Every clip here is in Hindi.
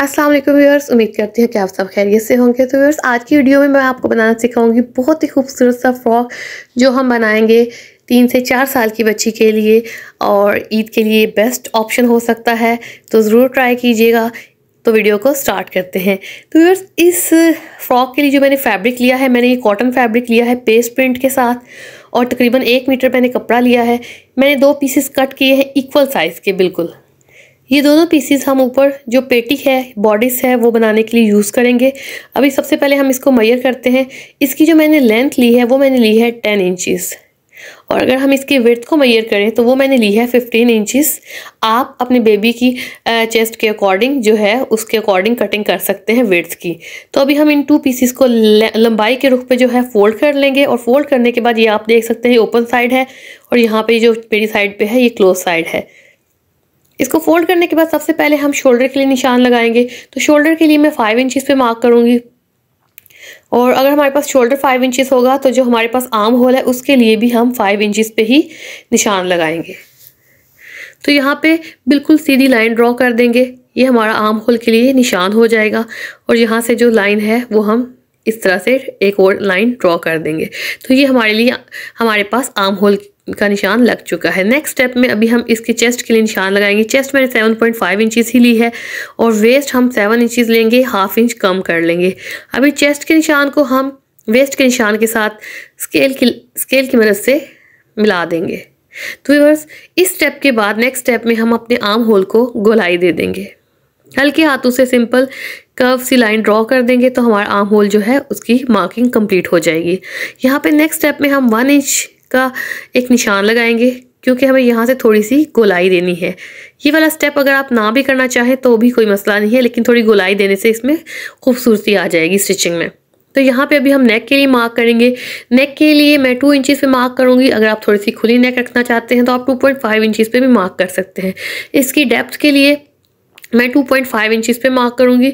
असलम व्यवर्स उम्मीद करती हूँ कि आप सब खैरियत से होंगे तो व्यवर्स आज की वीडियो में मैं आपको बनाना सिखाऊंगी बहुत ही खूबसूरत सा फ्रॉक जो हम बनाएंगे तीन से चार साल की बच्ची के लिए और ईद के लिए बेस्ट ऑप्शन हो सकता है तो ज़रूर ट्राई कीजिएगा तो वीडियो को स्टार्ट करते हैं तो व्यवर्स इस फ्रॉक के लिए जो मैंने फैब्रिक लिया है मैंने ये कॉटन फैब्रिक लिया है पेस्ट प्रिंट के साथ और तकरीबन एक मीटर मैंने कपड़ा लिया है मैंने दो पीसेस कट किए हैं इक्वल साइज़ के बिल्कुल ये दोनों पीसीस हम ऊपर जो पेटी है बॉडीज़ है वो बनाने के लिए यूज़ करेंगे अभी सबसे पहले हम इसको मैयर करते हैं इसकी जो मैंने लेंथ ली है वो मैंने ली है टेन इंचज़ और अगर हम इसके वर्थ को मैयर करें तो वो मैंने ली है फिफ्टीन इंचिस आप अपने बेबी की चेस्ट के अकॉर्डिंग जो है उसके अकॉर्डिंग कटिंग कर सकते हैं वर्थ की तो अभी हम इन टू पीसीस को लंबाई के रुख पे जो है फोल्ड कर लेंगे और फोल्ड करने के बाद ये आप देख सकते हैं ओपन साइड है और यहाँ पे जो मेरी साइड पे है ये क्लोज साइड है इसको फोल्ड करने के बाद सबसे पहले हम शोल्डर के लिए निशान लगाएंगे तो शोल्डर के लिए मैं फाइव इंचज़ पे मार्क करूँगी और अगर हमारे पास शोल्डर फाइव इंचज़ होगा तो जो हमारे पास आर्म होल है उसके लिए भी हम फाइव इंचज़ पे ही निशान लगाएंगे तो यहाँ पे बिल्कुल सीधी लाइन ड्रॉ कर देंगे ये हमारा आर्म होल के लिए निशान हो जाएगा और यहाँ से जो लाइन है वो हम इस तरह से एक और लाइन ड्रॉ कर देंगे तो ये हमारे लिए हमारे पास आम होल का निशान लग चुका है नेक्स्ट स्टेप में अभी हम इसके चेस्ट के लिए निशान लगाएंगे चेस्ट मैंने सेवन पॉइंट फाइव इंचज़ ही ली है और वेस्ट हम सेवन इंचज़ लेंगे हाफ इंच कम कर लेंगे अभी चेस्ट के निशान को हम वेस्ट के निशान के साथ स्केल की स्केल की मदद से मिला देंगे तो व्यूवर्स इस स्टेप के बाद नेक्स्ट स्टेप में हम अपने आम होल को गोलाई दे देंगे हल्के हाथों से सिंपल कर्व सी लाइन ड्रॉ कर देंगे तो हमारा आर्म होल जो है उसकी मार्किंग कंप्लीट हो जाएगी यहाँ पे नेक्स्ट स्टेप में हम वन इंच का एक निशान लगाएंगे क्योंकि हमें यहाँ से थोड़ी सी गोलाई देनी है ये वाला स्टेप अगर आप ना भी करना चाहें तो भी कोई मसला नहीं है लेकिन थोड़ी गोलाई देने से इसमें खूबसूरती आ जाएगी स्टिचिंग में तो यहाँ पे अभी हम नेक के लिए मार्क करेंगे नेक के लिए मैं टू इंचेस पे मार्क करूँगी अगर आप थोड़ी सी खुली नेक रखना चाहते हैं तो आप टू पॉइंट फाइव इंचज़ पे भी मार्क कर सकते हैं इसकी डेप्थ के लिए मैं टू पॉइंट फाइव इंचज़ पे मार्क करूँगी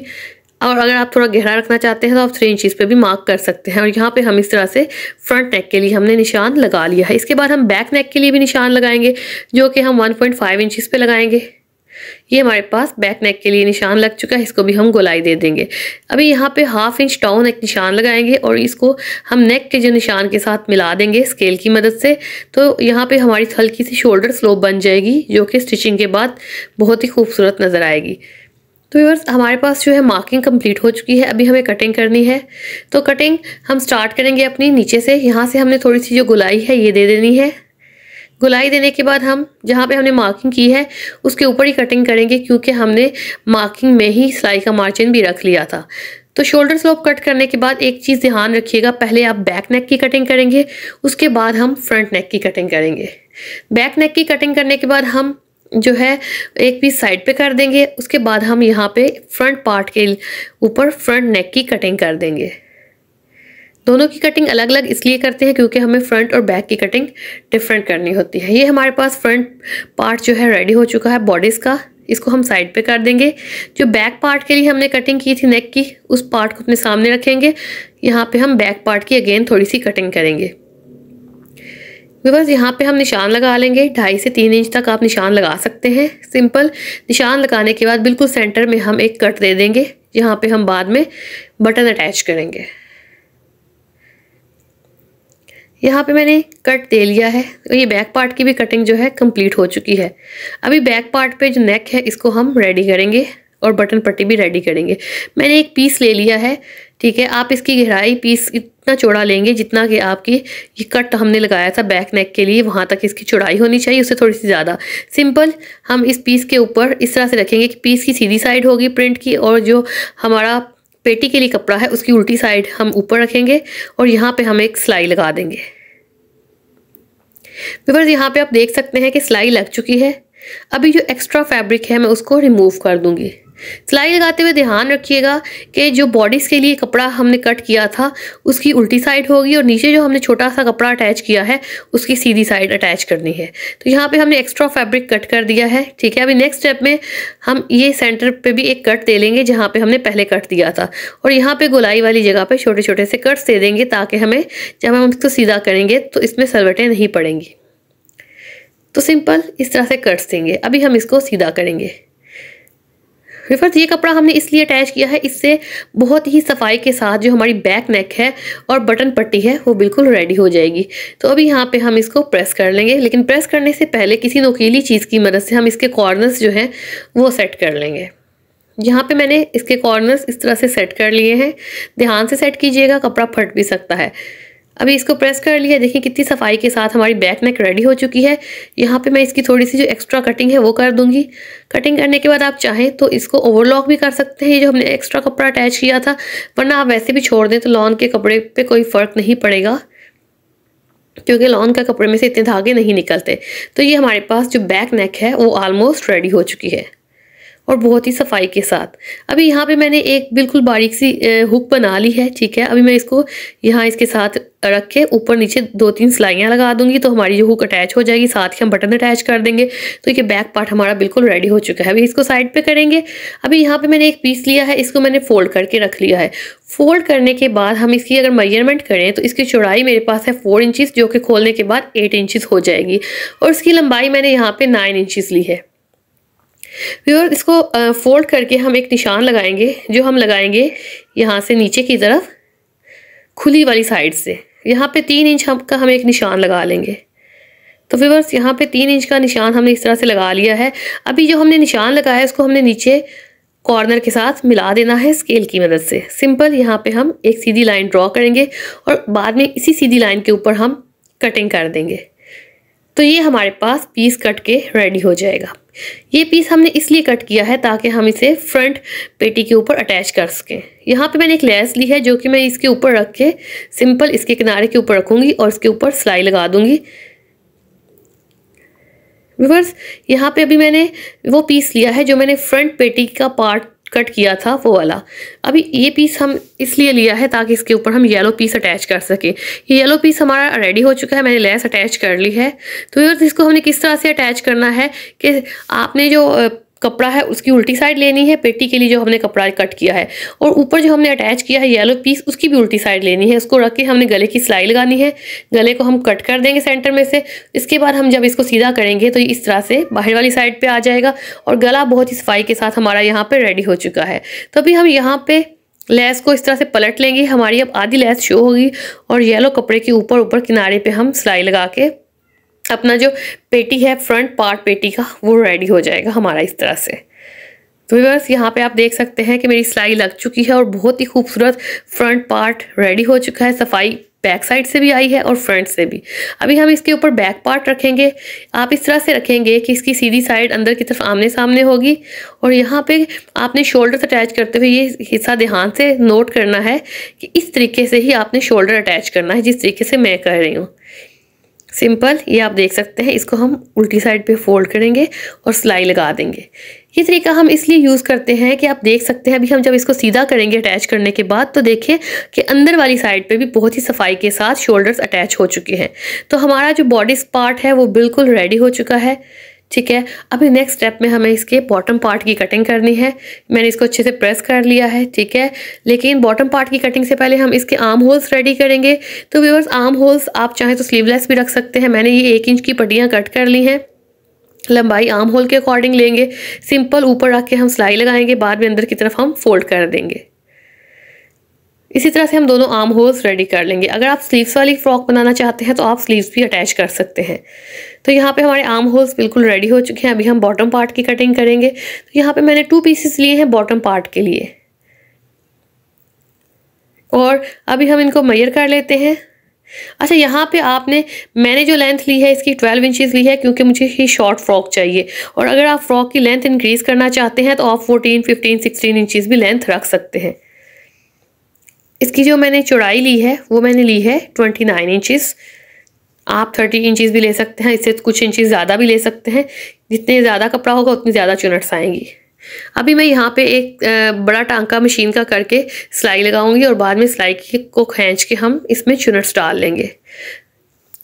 और अगर आप थोड़ा गहरा रखना चाहते हैं तो आप थ्री इंचज़ पे भी मार्क कर सकते हैं और यहाँ पे हम इस तरह से फ्रंट नेक के लिए हमने निशान लगा लिया है इसके बाद हम बैक नेक के लिए भी निशान लगाएंगे जो कि हम 1.5 पॉइंट पे लगाएंगे ये हमारे पास बैक नेक के लिए निशान लग चुका है इसको भी हम गोलाई दे देंगे अभी यहाँ पे हाफ इंच डाउन एक निशान लगाएंगे और इसको हम नेक के जो निशान के साथ मिला देंगे स्केल की मदद से तो यहाँ पे हमारी हल्की सी शोल्डर स्लोप बन जाएगी जो कि स्टिचिंग के बाद बहुत ही खूबसूरत नज़र आएगी तो व्यूअर्स हमारे पास जो है मार्किंग कंप्लीट हो चुकी है अभी हमें कटिंग करनी है तो कटिंग हम स्टार्ट करेंगे अपनी नीचे से यहाँ से हमने थोड़ी सी जो गुलाई है ये दे देनी है गुलाई देने के बाद हम जहाँ पे हमने मार्किंग की है उसके ऊपर ही कटिंग करेंगे क्योंकि हमने मार्किंग में ही सिलाई का मार्जिन भी रख लिया था तो शोल्डर स्लोप कट करने के बाद एक चीज़ ध्यान रखिएगा पहले आप बैक नेक की कटिंग करेंगे उसके बाद हम फ्रंट नेक की कटिंग करेंगे बैक नेक की कटिंग करने के बाद हम जो है एक पीस साइड पे कर देंगे उसके बाद हम यहाँ पे फ्रंट पार्ट के ऊपर फ्रंट नेक की कटिंग कर देंगे दोनों की कटिंग अलग अलग इसलिए करते हैं क्योंकि हमें फ्रंट और बैक की कटिंग डिफरेंट करनी होती है ये हमारे पास फ्रंट पार्ट जो है रेडी हो चुका है बॉडीज़ का इसको हम साइड पे कर देंगे जो बैक पार्ट के लिए हमने कटिंग की थी नेक की उस पार्ट को अपने सामने रखेंगे यहाँ पे हम बैक पार्ट की अगेन थोड़ी सी कटिंग करेंगे बस यहाँ पे हम निशान लगा लेंगे ढाई से तीन इंच तक आप निशान लगा सकते हैं सिंपल निशान लगाने के बाद बिल्कुल सेंटर में हम एक कट दे देंगे यहाँ पे हम बाद में बटन अटैच करेंगे यहाँ पे मैंने कट दे लिया है ये बैक पार्ट की भी कटिंग जो है कंप्लीट हो चुकी है अभी बैक पार्ट पे जो नेक है इसको हम रेडी करेंगे और बटन पट्टी भी रेडी करेंगे मैंने एक पीस ले लिया है ठीक है आप इसकी गहराई पीस इतना चौड़ा लेंगे जितना कि आपकी ये कट हमने लगाया था बैक नेक के लिए वहाँ तक इसकी चौड़ाई होनी चाहिए उससे थोड़ी सी ज़्यादा सिंपल हम इस पीस के ऊपर इस तरह से रखेंगे कि पीस की सीधी साइड होगी प्रिंट की और जो हमारा पेटी के लिए कपड़ा है उसकी उल्टी साइड हम ऊपर रखेंगे और यहाँ पर हम एक सिलाई लगा देंगे विवर्स यहाँ पर आप देख सकते हैं कि सिलाई लग चुकी है अभी जो एक्स्ट्रा फैब्रिक है मैं उसको रिमूव कर दूँगी सिलाई लगाते हुए ध्यान रखिएगा कि जो बॉडीज़ के लिए कपड़ा हमने कट किया था उसकी उल्टी साइड होगी और नीचे जो हमने छोटा सा कपड़ा अटैच किया है उसकी सीधी साइड अटैच करनी है तो यहाँ पे हमने एक्स्ट्रा फैब्रिक कट कर दिया है ठीक है अभी नेक्स्ट स्टेप में हम ये सेंटर पे भी एक कट दे लेंगे जहाँ पे हमने पहले कट दिया था और यहाँ पे गोलाई वाली जगह पर छोटे छोटे से कट्स दे देंगे ताकि हमें जब हम इसको सीधा करेंगे तो इसमें सलवटें नहीं पड़ेंगी तो सिंपल इस तरह से कट्स देंगे अभी हम इसको सीधा करेंगे फिर ये कपड़ा हमने इसलिए अटैच किया है इससे बहुत ही सफाई के साथ जो हमारी बैक नेक है और बटन पट्टी है वो बिल्कुल रेडी हो जाएगी तो अभी यहाँ पे हम इसको प्रेस कर लेंगे लेकिन प्रेस करने से पहले किसी नोकीली चीज़ की मदद से हम इसके कॉर्नर्स जो हैं वो सेट कर लेंगे यहाँ पे मैंने इसके कॉर्नर्स इस तरह से सेट कर लिए हैं ध्यान से सेट कीजिएगा कपड़ा फट भी सकता है अभी इसको प्रेस कर लिया देखिए कितनी सफाई के साथ हमारी बैक नेक रेडी हो चुकी है यहाँ पे मैं इसकी थोड़ी सी जो एक्स्ट्रा कटिंग है वो कर दूंगी कटिंग करने के बाद आप चाहें तो इसको ओवरलॉक भी कर सकते हैं ये जो हमने एक्स्ट्रा कपड़ा अटैच किया था वरना आप वैसे भी छोड़ दें तो लॉन के कपड़े पर कोई फ़र्क नहीं पड़ेगा क्योंकि लॉन का कपड़े में से इतने धागे नहीं निकलते तो ये हमारे पास जो बैक नेक है वो ऑलमोस्ट रेडी हो चुकी है और बहुत ही सफाई के साथ अभी यहाँ पे मैंने एक बिल्कुल बारीक सी हुक बना ली है ठीक है अभी मैं इसको यहाँ इसके साथ रख के ऊपर नीचे दो तीन सिलाइयाँ लगा दूंगी तो हमारी जो हुक अटैच हो जाएगी साथ ही हम बटन अटैच कर देंगे तो ये बैक पार्ट हमारा बिल्कुल रेडी हो चुका है अभी इसको साइड पे करेंगे अभी यहाँ पे मैंने एक पीस लिया है इसको मैंने फोल्ड करके रख लिया है फोल्ड करने के बाद हम इसकी अगर मेजरमेंट करें तो इसकी चौड़ाई मेरे पास है फोर इंचज़ जो कि खोलने के बाद एट इंचज़ हो जाएगी और इसकी लंबाई मैंने यहाँ पर नाइन इंचज़ ली है व्यूअर इसको फोल्ड करके हम एक निशान लगाएंगे जो हम लगाएंगे यहाँ से नीचे की तरफ खुली वाली साइड से यहाँ पे तीन इंच हम का हम एक निशान लगा लेंगे तो व्यूवर्स यहाँ पे तीन इंच का निशान हमने इस तरह से लगा लिया है अभी जो हमने निशान लगाया है उसको हमने नीचे कॉर्नर के साथ मिला देना है स्केल की मदद से सिंपल यहाँ पे हम एक सीधी लाइन ड्रॉ करेंगे और बाद में इसी सीधी लाइन के ऊपर हम कटिंग कर देंगे तो ये हमारे पास पीस कट के रेडी हो जाएगा ये पीस हमने इसलिए कट किया है ताकि हम इसे फ्रंट पेटी के ऊपर अटैच कर सकें यहाँ पे मैंने एक लेस ली है जो कि मैं इसके ऊपर रख के सिंपल इसके किनारे के ऊपर रखूँगी और इसके ऊपर सिलाई लगा दूँगी विवर्स यहाँ पे अभी मैंने वो पीस लिया है जो मैंने फ्रंट पेटी का पार्ट कट किया था वो वाला अभी ये पीस हम इसलिए लिया है ताकि इसके ऊपर हम येलो पीस अटैच कर सकें ये येलो पीस हमारा रेडी हो चुका है मैंने लेस अटैच कर ली है तो इसको हमने किस तरह से अटैच करना है कि आपने जो कपड़ा है उसकी उल्टी साइड लेनी है पेटी के लिए जो हमने कपड़ा कट किया है और ऊपर जो हमने अटैच किया है येलो पीस उसकी भी उल्टी साइड लेनी है उसको रख के हमने गले की सिलाई लगानी है गले को हम कट कर देंगे सेंटर में से इसके बाद हम जब इसको सीधा करेंगे तो इस तरह से बाहर वाली साइड पर आ जाएगा और गला बहुत ही सफाई के साथ हमारा यहाँ पर रेडी हो चुका है तो अभी हम यहाँ पर लेस को इस तरह से पलट लेंगे हमारी अब आधी लेस शो होगी और येलो कपड़े के ऊपर ऊपर किनारे पे हम सिलाई लगा के अपना जो पेटी है फ्रंट पार्ट पेटी का वो रेडी हो जाएगा हमारा इस तरह से तो बस यहाँ पे आप देख सकते हैं कि मेरी सिलाई लग चुकी है और बहुत ही खूबसूरत फ्रंट पार्ट रेडी हो चुका है सफाई बैक साइड से भी आई है और फ्रंट से भी अभी हम इसके ऊपर बैक पार्ट रखेंगे आप इस तरह से रखेंगे कि इसकी सीधी साइड अंदर की तरफ आमने सामने होगी और यहाँ पे आपने शोल्डर अटैच करते हुए ये हिस्सा ध्यान से नोट करना है कि इस तरीके से ही आपने शोल्डर अटैच करना है जिस तरीके से मैं कर रही हूँ सिंपल ये आप देख सकते हैं इसको हम उल्टी साइड पे फोल्ड करेंगे और सिलाई लगा देंगे ये तरीका हम इसलिए यूज़ करते हैं कि आप देख सकते हैं अभी हम जब इसको सीधा करेंगे अटैच करने के बाद तो देखें कि अंदर वाली साइड पे भी बहुत ही सफाई के साथ शोल्डर्स अटैच हो चुके हैं तो हमारा जो बॉडी पार्ट है वो बिल्कुल रेडी हो चुका है ठीक है अभी नेक्स्ट स्टेप में हमें इसके बॉटम पार्ट की कटिंग करनी है मैंने इसको अच्छे से प्रेस कर लिया है ठीक है लेकिन बॉटम पार्ट की कटिंग से पहले हम इसके आर्म होल्स रेडी करेंगे तो व्यूवर्स आर्म होल्स आप चाहें तो स्लीवलेस भी रख सकते हैं मैंने ये एक इंच की पट्टियाँ कट कर ली हैं लंबाई आर्म होल के अकॉर्डिंग लेंगे सिंपल ऊपर रख के हम सिलाई लगाएंगे बाद में अंदर की तरफ हम फोल्ड कर देंगे इसी तरह से हम दोनों आर्म होल्स रेडी कर लेंगे अगर आप स्लीव्स वाली फ्रॉक बनाना चाहते हैं तो आप स्लीव्स भी अटैच कर सकते हैं तो यहाँ पे हमारे आर्म होल्स बिल्कुल रेडी हो चुके हैं अभी हम बॉटम पार्ट की कटिंग करेंगे तो यहाँ पे मैंने टू पीसेस लिए हैं बॉटम पार्ट के लिए और अभी हम इनको मैयर कर लेते हैं अच्छा यहाँ पे आपने मैंने जो लेंथ ली है इसकी 12 इंचेस ली है क्योंकि मुझे ही शॉर्ट फ्रॉक चाहिए और अगर आप फ्रॉक की लेंथ इंक्रीज़ करना चाहते हैं तो आप 14, 15, 16 इंचेस भी लेंथ रख सकते हैं इसकी जो मैंने चौड़ाई ली है वो मैंने ली है ट्वेंटी नाइन इंचिस आप थर्टी इंचिस भी ले सकते हैं इससे कुछ इंचिस ज़्यादा भी ले सकते हैं जितने ज़्यादा कपड़ा होगा उतनी ज़्यादा चुनट्स आएंगी अभी मैं यहाँ पे एक बड़ा टांका मशीन का करके सिलाई लगाऊंगी और बाद में सिलाई को खींच के हम इसमें चुनट्स डाल लेंगे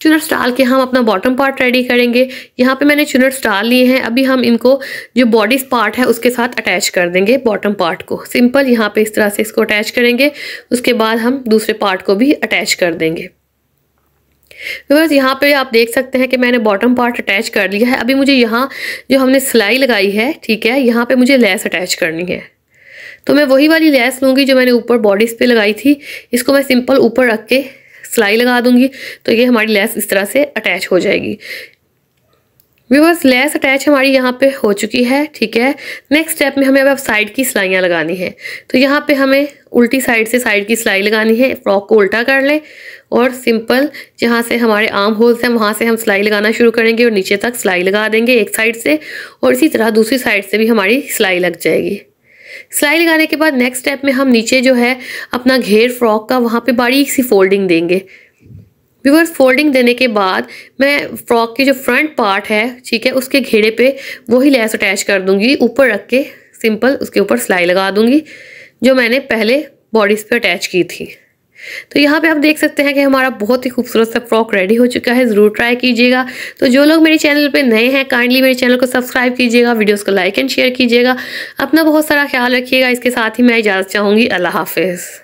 चुनट्स डाल के हम अपना बॉटम पार्ट रेडी करेंगे यहाँ पे मैंने चुनट्स डाल लिए हैं अभी हम इनको जो बॉडी पार्ट है उसके साथ अटैच कर देंगे बॉटम पार्ट को सिंपल यहाँ पे इस तरह से इसको अटैच करेंगे उसके बाद हम दूसरे पार्ट को भी अटैच कर देंगे बस यहाँ पे आप देख सकते हैं कि मैंने बॉटम पार्ट अटैच कर लिया है अभी मुझे यहाँ जो हमने सिलाई लगाई है ठीक है यहाँ पर मुझे लेस अटैच करनी है तो मैं वही वाली लेस लूँगी जो मैंने ऊपर बॉडीज़ पे लगाई थी इसको मैं सिंपल ऊपर रख के सिलाई लगा दूंगी तो ये हमारी लेस इस तरह से अटैच हो जाएगी व्यूवर्स लेस अटैच हमारी यहाँ पे हो चुकी है ठीक है नेक्स्ट स्टेप में हमें अब साइड की सिलाइयाँ लगानी है तो यहाँ पे हमें उल्टी साइड से साइड की सिलाई लगानी है फ्रॉक को उल्टा कर लें और सिंपल जहाँ से हमारे आर्म होल्स हैं वहाँ से हम सिलाई लगाना शुरू करेंगे और नीचे तक सिलाई लगा देंगे एक साइड से और इसी तरह दूसरी साइड से भी हमारी सिलाई लग जाएगी सिलाई लगाने के बाद नेक्स्ट स्टेप में हम नीचे जो है अपना घेर फ्रॉक का वहाँ पे बारीक सी फोल्डिंग देंगे व्यूअर्स फोल्डिंग देने के बाद मैं फ्रॉक के जो फ्रंट पार्ट है ठीक है उसके घेरे पे वही लेस अटैच कर दूंगी ऊपर रख के सिंपल उसके ऊपर सिलाई लगा दूंगी जो मैंने पहले बॉडीज़ पे अटैच की थी तो यहाँ पे आप देख सकते हैं कि हमारा बहुत ही खूबसूरत सा फ्रॉक रेडी हो चुका है ज़रूर ट्राई कीजिएगा तो जो लोग मेरे चैनल पे नए हैं काइंडली मेरे चैनल को सब्सक्राइब कीजिएगा वीडियोस को लाइक एंड शेयर कीजिएगा अपना बहुत सारा ख्याल रखिएगा इसके साथ ही मैं इजाज़त चाहूँगी अल्लाह हाफिज़